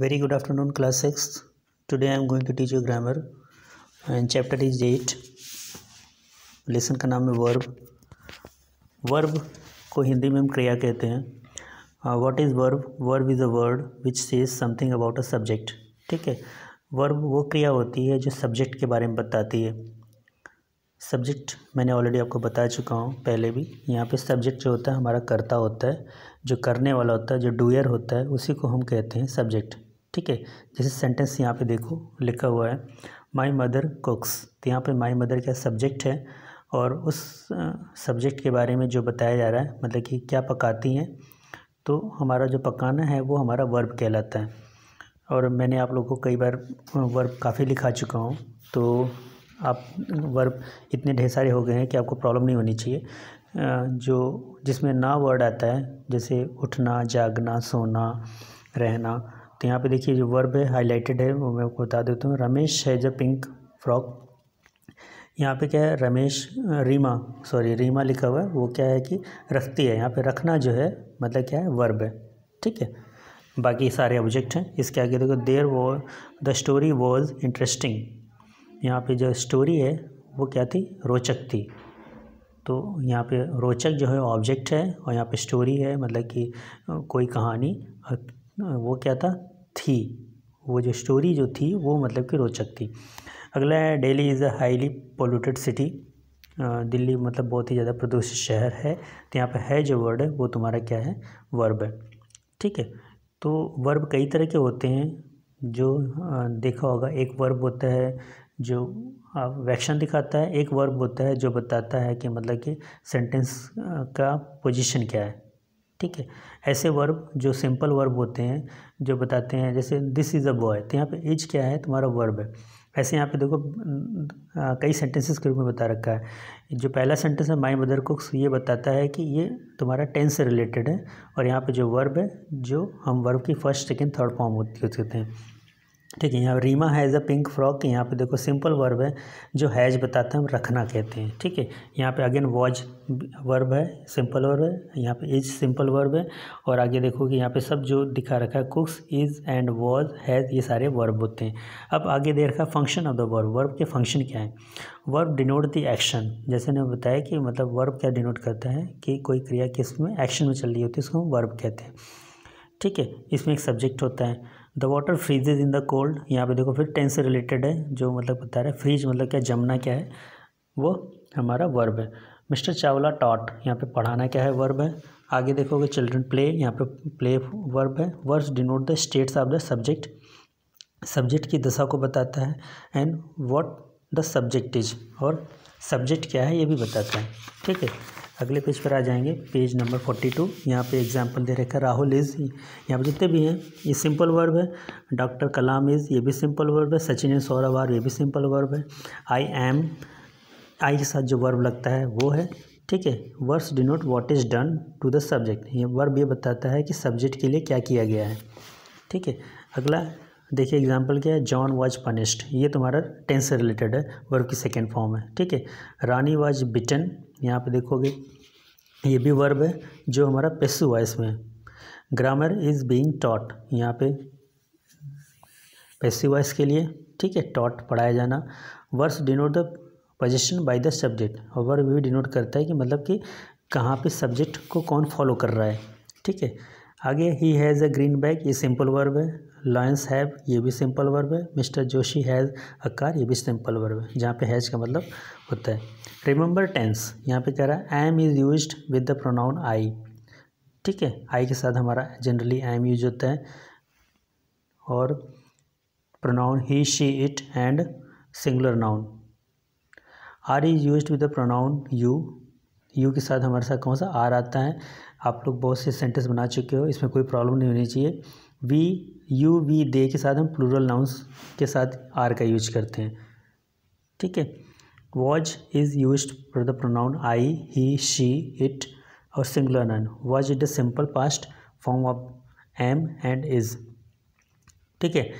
very good afternoon class six today I am going to teach you grammar and chapter is eight lesson का नाम है verb verb को हिंदी में हम क्रिया कहते हैं what is verb verb is a word which says something about a subject ठीक है वर्ब वो क्रिया होती है जो सब्जेक्ट के बारे में बताती है सब्जेक्ट मैंने ऑलरेडी आपको बता चुका हूँ पहले भी यहाँ पे सब्जेक्ट जो होता है हमारा कर्ता होता है जो करने वाला होता है जो डूयर होता है उसी को हम कहते हैं सब्जेक्ट ठीक है जैसे सेंटेंस यहाँ पे देखो लिखा हुआ है माय मदर कुक्स तो यहाँ पे माय मदर क्या सब्जेक्ट है और उस सब्जेक्ट के बारे में जो बताया जा रहा है मतलब कि क्या पकाती हैं तो हमारा जो पकाना है वो हमारा वर्ब कहलाता है और मैंने आप लोगों को कई बार वर्ब काफ़ी लिखा चुका हूँ तो आप वर्ब इतने ढेर सारे हो गए हैं कि आपको प्रॉब्लम नहीं होनी चाहिए जो जिसमें ना वर्ड आता है जैसे उठना जागना सोना रहना तो यहाँ पे देखिए जो वर्ब है हाईलाइटेड है वो मैं आपको बता देता हूँ Ramesh has a pink frock यहाँ पे क्या है रमेश रीमा सॉरी रीमा लिखा हुआ है वो क्या है कि रखती है यहाँ पे रखना जो है मतलब क्या है वर्ब है ठीक है बाकी सारे ऑब्जेक्ट हैं इसके आगे देखो देर वो द स्टोरी वॉज इंटरेस्टिंग यहाँ पे जो स्टोरी है वो क्या थी रोचक थी तो यहाँ पे रोचक जो है ऑब्जेक्ट है और यहाँ पे स्टोरी है मतलब कि कोई कहानी वो क्या था थी वो जो स्टोरी जो थी वो मतलब कि रोचक थी अगला है Delhi is a highly polluted city Delhi मतलब बहुत ही ज़्यादा प्रदूषित शहर है तो यहाँ पर है जो वर्ड है वो तुम्हारा क्या है वर्ब है ठीक है तो वर्ब कई तरह के होते हैं जो देखा होगा एक वर्ब होता है जो वैक्शन दिखाता है एक वर्ब होता है जो बताता है कि मतलब कि सेंटेंस का पोजीशन क्या है ठीक है ऐसे वर्ब जो सिंपल वर्ब होते हैं जो बताते हैं जैसे दिस इज़ अ बॉय तो यहाँ पे इज क्या है तुम्हारा वर्ब है ऐसे यहाँ पे देखो आ, कई सेंटेंसेस के रूप में बता रखा है जो पहला सेंटेंस है माई मदर को ये बताता है कि ये तुम्हारा टेंस से रिलेटेड है और यहाँ पे जो वर्ब है जो हम वर्ब की फर्स्ट सेकेंड थर्ड फॉर्म होती होते हैं ठीक है यहाँ Reema has a pink frock यहाँ पे देखो सिंपल वर्ब है जो हैज़ बताते हैं हम रखना कहते हैं ठीक है यहाँ पे अगेन वॉज वर्ब है सिंपल वर्ब है यहाँ पे इज सिंपल वर्ब है और आगे देखो कि यहाँ पे सब जो दिखा रखा है cooks is and was has ये सारे वर्ब होते हैं अब आगे दे रखा है function of the verb verb के फंक्शन क्या है वर्ब डिनोट द एक्शन जैसे ने बताया कि मतलब वर्ब क्या डिनोट करता है कि कोई क्रिया किस में एक्शन में चल रही होती है उसको हम वर्ब कहते हैं ठीक है इसमें एक सब्जेक्ट होता है the water freezes in the cold यहाँ पे देखो फिर टेंस से रिलेटेड है जो मतलब बता रहा है फ्रीज मतलब क्या जमना क्या है वो हमारा वर्ब है मिस्टर चावला टॉट यहाँ पे पढ़ाना क्या है वर्ब है आगे देखोगे चिल्ड्रन प्ले यहाँ पे प्ले वर्ब है verbs denote the states of the subject subject की दशा को बताता है and what the subject is और सब्जेक्ट क्या है ये भी बताता है ठीक है अगले पेज पर आ जाएंगे पेज नंबर फोर्टी टू यहाँ पर एग्जाम्पल दे रखा है राहुल इज़ यहाँ पर जितने भी हैं ये सिंपल वर्ब है डॉक्टर कलाम इज़ ये भी सिंपल वर्ब है सचिन एंड सौरभ आर ये भी सिंपल वर्ब है आई एम आई के साथ जो वर्ब लगता है वो है ठीक है verbs denote what is done to the subject ये वर्ब ये बताता है कि सब्जेक्ट के लिए क्या किया गया है ठीक है अगला देखिए एग्जाम्पल क्या है जॉन वाज पनिश्ड ये तुम्हारा टेंस से रिलेटेड है वर्ब की सेकेंड फॉर्म है ठीक है रानी वाज बिटन यहाँ पे देखोगे ये भी वर्ब है जो हमारा पेशु है इसमें ग्रामर इज़ बीइंग टॉट यहाँ पे पेशु वॉइस के लिए ठीक है टॉट पढ़ाया जाना verbs denote the position by the subject और वर्ब भी डिनोट करता है कि मतलब कि कहाँ पे सब्जेक्ट को कौन फॉलो कर रहा है ठीक है आगे he has a green bag ये सिंपल वर्ब है लॉयंस हैव ये भी सिंपल वर्ब है mister Joshi has a car ये भी सिंपल वर्ब है जहाँ पे हैज़ का मतलब होता है रिमेंबर टेंस यहाँ पे कह रहा है I am is use with the pronoun I ठीक है आई के साथ हमारा जनरली आई एम यूज होता है और pronoun he she it and singular noun are is use with the pronoun you you के साथ हमारे साथ कौन सा आर आता है आप लोग बहुत से सेंटेंस बना चुके हो इसमें कोई प्रॉब्लम नहीं होनी चाहिए वी यू वी दे के साथ हम प्लूरल नाउंस के साथ आर का यूज करते हैं ठीक है was is use for the pronoun I he she it और singular noun was it the simple past form of am and is ठीक है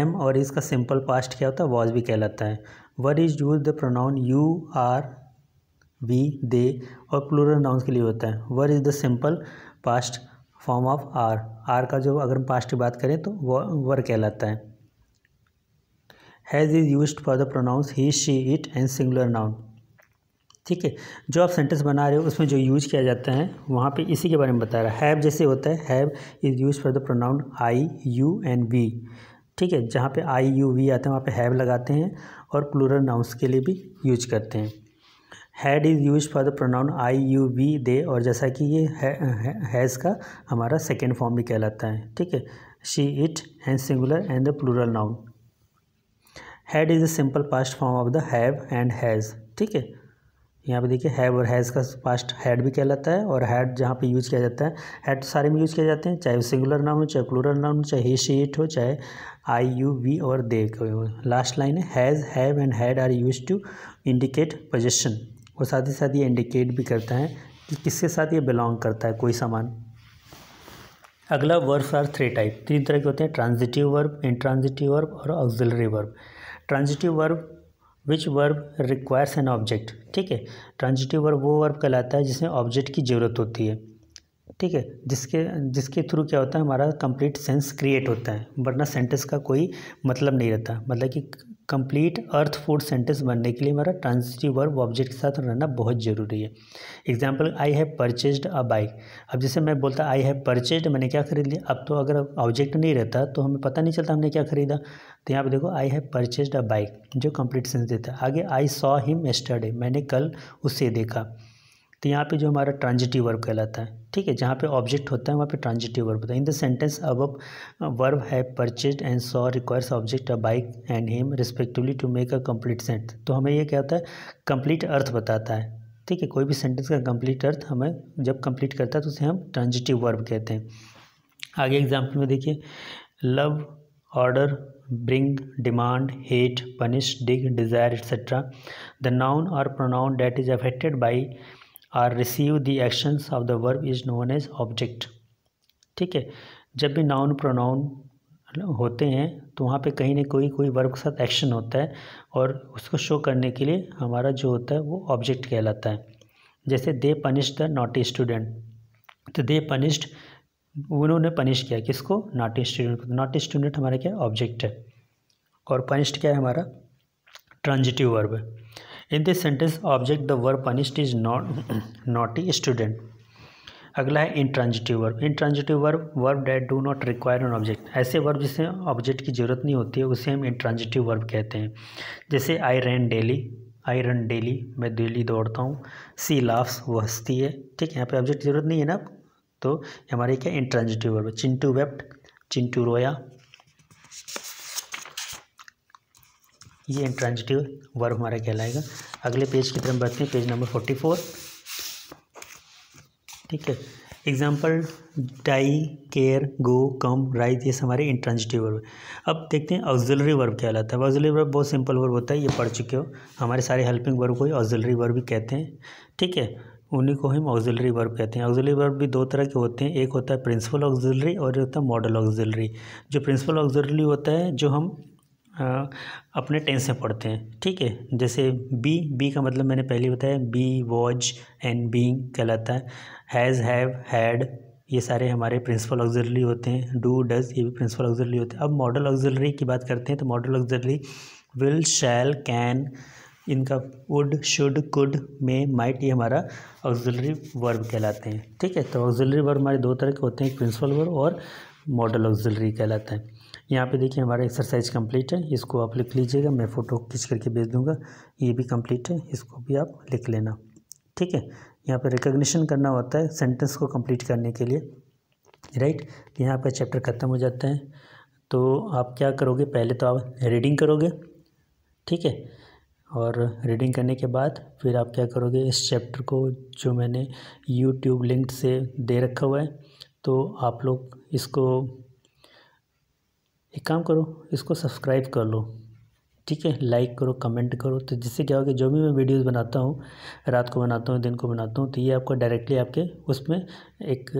एम और इसका सिंपल पास्ट क्या होता है वॉज भी कहलाता है were is use the pronoun you are we they और प्लूरल नाउन्स के लिए होता है were is the simple past form of are are का जो अगर हम पास्ट की बात करें तो वर कहलाता है has is use for the pronouns he she it and singular noun ठीक है जो आप सेंटेंस बना रहे हो उसमें जो यूज किया जाता है वहाँ पे इसी के बारे में बता रहा है हैव जैसे होता है have is use for the pronoun I you and we ठीक है जहाँ पे आई यू वी आते हैं वहाँ पे हैव लगाते हैं और प्लूरल नाउंस के लिए भी यूज करते हैं had is use for the pronoun I you we they और जैसा कि ये हैज़ का हमारा सेकेंड फॉर्म भी कहलाता है ठीक है she it and singular and the plural noun had is a simple past form of the have and has ठीक है यहाँ पे देखिए हैव और हैज़ का पास्ट हैड भी कहलाता है और हैड जहाँ पे यूज़ किया जाता है हैड तो सारे में यूज़ किए जाते हैं चाहे वो सिंगुलर नाउन हो चाहे प्लूरल नाउन हो चाहे ही शी इट हो चाहे आई यू वी और दे लास्ट लाइन है has have and had are use to indicate possession और साथ ही साथ ये इंडिकेट भी करता है कि किसके साथ ये बिलोंग करता है कोई सामान अगला वर्ब्स आर थ्री टाइप तीन तरह के होते हैं ट्रांजिटिव वर्ब इंट्रांजिटिव वर्ब और auxiliary verb transitive verb which verb requires an object ठीक है ट्रांजिटिव वर्ब वो वर्ब कहलाता है जिसमें ऑब्जेक्ट की ज़रूरत होती है ठीक है जिसके जिसके थ्रू क्या होता है हमारा कंप्लीट सेंस क्रिएट होता है वरना सेंटेंस का कोई मतलब नहीं रहता मतलब कि कंप्लीट अर्थ फूड सेंटेंस बनने के लिए हमारा ट्रांसिटिव वर्ब ऑब्जेक्ट के साथ रहना बहुत ज़रूरी है example I have purchase a bike अब जैसे मैं बोलता आई हैव परचेज मैंने क्या खरीद लिया अब तो अगर ऑब्जेक्ट नहीं रहता तो हमें पता नहीं चलता हमने क्या खरीदा तो यहाँ पर देखो I have purchase a bike जो कंप्लीट सेंस देता है आगे आई सॉ हिम एस्टरडे मैंने कल उसे देखा तो यहाँ पे जो हमारा ट्रांजिटिव वर्ब कहलाता है ठीक है जहाँ पे ऑब्जेक्ट होता है वहाँ पे ट्रांजिटिव वर्ब होता है इन द सेंटेंस अब वर्ब है purchase and saw requires object a bike and him respectively to make a complete sent तो हमें यह क्या होता है कम्प्लीट अर्थ बताता है ठीक है कोई भी सेंटेंस का कंप्लीट अर्थ हमें जब कंप्लीट करता है तो उसे हम ट्रांजिटिव वर्ब कहते हैं आगे एग्जाम्पल में देखिए love order bring demand hate punish dig desire etc the noun or pronoun that is affected by or receive the actions of the verb is known as object ठीक है जब भी noun pronoun होते हैं तो वहाँ पे कहीं ना कोई कोई वर्ब के साथ एक्शन होता है और उसको शो करने के लिए हमारा जो होता है वो ऑब्जेक्ट कहलाता है जैसे they punish the naughty student तो दे पनिश्ड उन्होंने पनिश किया किसको नॉटी स्टूडेंट को नॉटी तो स्टूडेंट हमारा क्या ऑब्जेक्ट है और पनिश्ड क्या है हमारा ट्रांजिटिव वर्ब है in this sentence object the verb punished is not naughty student अगला है intransitive verb intransitive verb verb that do not require an object ऐसे वर्ब जिसे ऑब्जेक्ट की ज़रूरत नहीं होती है उसे हम इंट्रांजिटिव वर्ब कहते हैं जैसे I run daily I run daily मैं डेली दौड़ता हूँ सी लाफ्स वो हंसती है ठीक है यहाँ पे ऑब्जेक्ट की ज़रूरत नहीं है ना तो हमारे क्या intransitive verb Chintu wept Chintu रोया ये इंट्रांजिटिव वर्ब हमारा कहलाएगा अगले पेज की तरफ बढ़ते हैं पेज नंबर फोर्टी फोर ठीक है example die care go come rise ये हमारे इंट्रांजिटिव वर्ब अब देखते हैं ऑक्जलरी वर्ब क्या कहलाता है ऑक्जलरी वर्ब बहुत सिंपल वर्ब होता है ये पढ़ चुके हो हमारे सारे हेल्पिंग वर्ब को ही वर्ब भी कहते हैं ठीक है उन्हीं को हम ऑक्जलरी वर्ब कहते हैं ऑक्जलरी वर्ब भी दो तरह के होते हैं एक होता है प्रिंसिपल ऑक्जलरी और एक होता है मॉडल ऑक्जलरी जो प्रिंसिपल ऑक्जलरी होता है जो हम अपने टेंस में पढ़ते हैं ठीक है जैसे बी बी का मतलब मैंने पहले बताया बी वॉज एंड बींग कहलाता है हैज़ हैव हैड ये सारे हमारे प्रिंसिपल ऑक्जरली होते हैं डू डज ये भी प्रिंसिपल ऑक्जरली होते हैं अब मॉडल ऑक्जरली की बात करते हैं तो modal auxiliary will shall can इनका would should could may might ये हमारा ऑक्सिलरी वर्ब कहलाते हैं ठीक है तो ऑक्सिलरी वर्ब हमारे दो तरह के होते हैं प्रिंसिपल वर्ब और मॉडल ऑक्सिलरी कहलाते हैं यहाँ पे देखिए हमारा एक्सरसाइज कंप्लीट है इसको आप लिख लीजिएगा मैं फ़ोटो खींच करके भेज दूँगा ये भी कंप्लीट है इसको भी आप लिख लेना ठीक है यहाँ पे रिकग्निशन करना होता है सेंटेंस को कंप्लीट करने के लिए राइट यहाँ पर चैप्टर ख़त्म हो जाता है तो आप क्या करोगे पहले तो आप रीडिंग करोगे ठीक है और रीडिंग करने के बाद फिर आप क्या करोगे इस चैप्टर को जो मैंने यूट्यूब लिंक से दे रखा हुआ है तो आप लोग इसको एक काम करो इसको सब्सक्राइब कर लो ठीक है लाइक करो कमेंट करो तो जिससे क्या होगा जो भी मैं वीडियोस बनाता हूँ रात को बनाता हूँ दिन को बनाता हूँ तो ये आपको डायरेक्टली आपके उसमें एक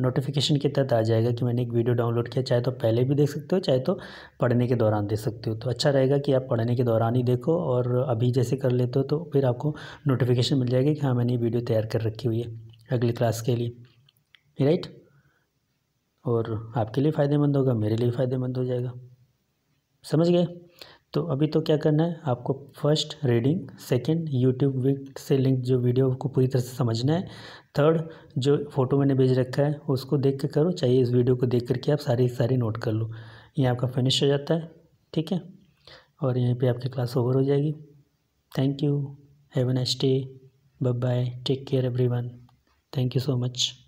नोटिफिकेशन के तहत आ जाएगा कि मैंने एक वीडियो डाउनलोड किया चाहे तो पहले भी देख सकते हो चाहे तो पढ़ने के दौरान देख सकते हो तो अच्छा रहेगा कि आप पढ़ने के दौरान ही देखो और अभी जैसे कर लेते हो तो फिर आपको नोटिफिकेशन मिल जाएगी कि हाँ मैंने ये वीडियो तैयार कर रखी हुई है अगली क्लास के लिए राइट और आपके लिए फ़ायदेमंद होगा मेरे लिए फ़ायदेमंद हो जाएगा समझ गए तो अभी तो क्या करना है आपको फर्स्ट रीडिंग सेकंड यूट्यूब से लिंक जो वीडियो को पूरी तरह से समझना है थर्ड जो फ़ोटो मैंने भेज रखा है उसको देख के करो चाहिए इस वीडियो को देख करके आप सारी सारी नोट कर लो ये आपका फिनिश हो जाता है ठीक है और यहीं पे आपकी क्लास ओवर हो जाएगी thank you have an nice day bye take care every thank you so much